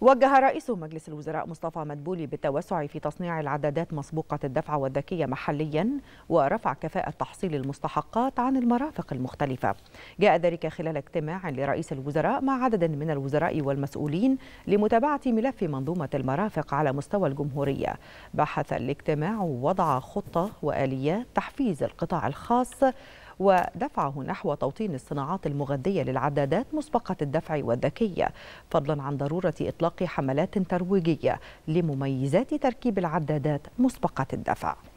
وجه رئيس مجلس الوزراء مصطفى مدبولي بالتوسع في تصنيع العدادات مسبوقة الدفع والذكية محليا ورفع كفاءة تحصيل المستحقات عن المرافق المختلفة جاء ذلك خلال اجتماع لرئيس الوزراء مع عدد من الوزراء والمسؤولين لمتابعة ملف منظومة المرافق على مستوى الجمهورية بحث الاجتماع وضع خطة وآليات تحفيز القطاع الخاص ودفعه نحو توطين الصناعات المغذية للعدادات مسبقة الدفع والذكية فضلا عن ضرورة إطلاق اطلاق حملات ترويجية لمميزات تركيب العدادات مسبقة الدفع